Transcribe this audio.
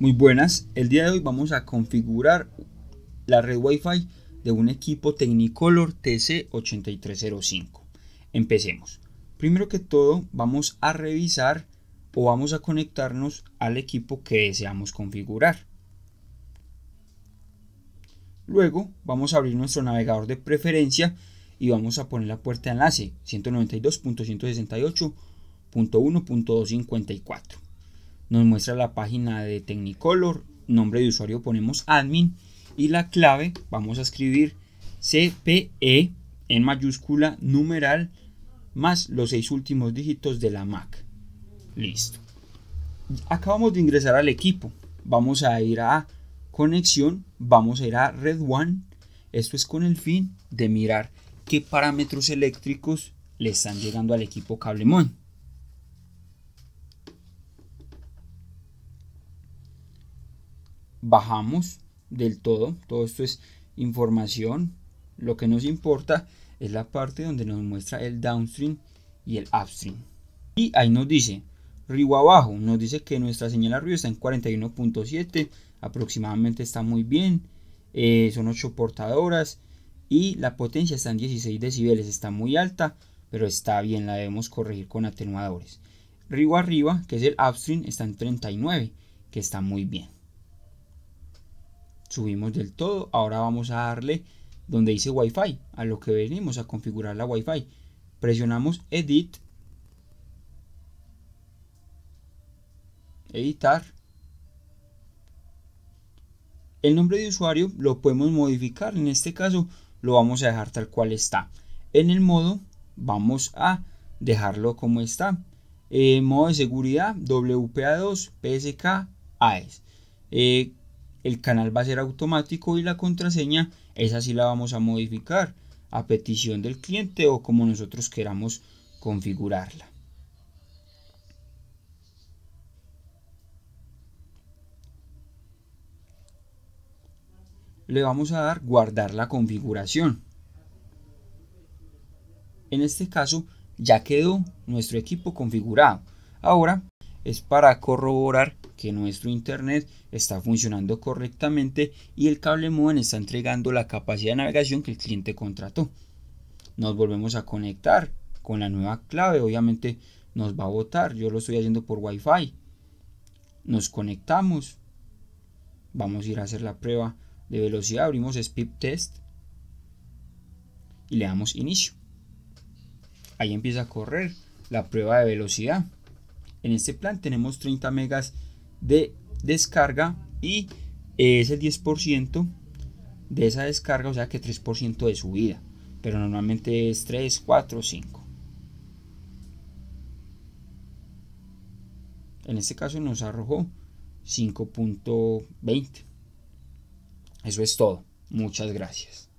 Muy buenas, el día de hoy vamos a configurar la red Wi-Fi de un equipo Technicolor TC8305. Empecemos. Primero que todo vamos a revisar o vamos a conectarnos al equipo que deseamos configurar. Luego vamos a abrir nuestro navegador de preferencia y vamos a poner la puerta de enlace 192.168.1.254 nos muestra la página de Technicolor, nombre de usuario ponemos admin y la clave vamos a escribir CPE en mayúscula numeral más los seis últimos dígitos de la Mac. Listo. Acabamos de ingresar al equipo. Vamos a ir a conexión, vamos a ir a Red One. Esto es con el fin de mirar qué parámetros eléctricos le están llegando al equipo Cablemont. bajamos del todo. Todo esto es información. Lo que nos importa es la parte donde nos muestra el downstream y el upstream. Y ahí nos dice, río abajo, nos dice que nuestra señal arriba está en 41.7, aproximadamente está muy bien, eh, son 8 portadoras y la potencia está en 16 decibeles, está muy alta, pero está bien, la debemos corregir con atenuadores. Río arriba, que es el upstream, está en 39, que está muy bien subimos del todo. Ahora vamos a darle donde dice Wi-Fi, a lo que venimos a configurar la Wi-Fi. Presionamos Edit, Editar. El nombre de usuario lo podemos modificar, en este caso lo vamos a dejar tal cual está. En el modo vamos a dejarlo como está. Eh, modo de seguridad WPA2 PSK AES. Eh, el canal va a ser automático y la contraseña esa sí la vamos a modificar a petición del cliente o como nosotros queramos configurarla. Le vamos a dar guardar la configuración. En este caso ya quedó nuestro equipo configurado. Ahora es para corroborar que nuestro Internet está funcionando correctamente y el cable modem está entregando la capacidad de navegación que el cliente contrató. Nos volvemos a conectar con la nueva clave, obviamente nos va a votar, yo lo estoy haciendo por Wi-Fi. Nos conectamos, vamos a ir a hacer la prueba de velocidad, abrimos Speed Test y le damos inicio. Ahí empieza a correr la prueba de velocidad. En este plan tenemos 30 megas de descarga y es el 10% de esa descarga, o sea que 3% de subida, pero normalmente es 3, 4, 5. En este caso nos arrojó 5.20. Eso es todo. Muchas gracias.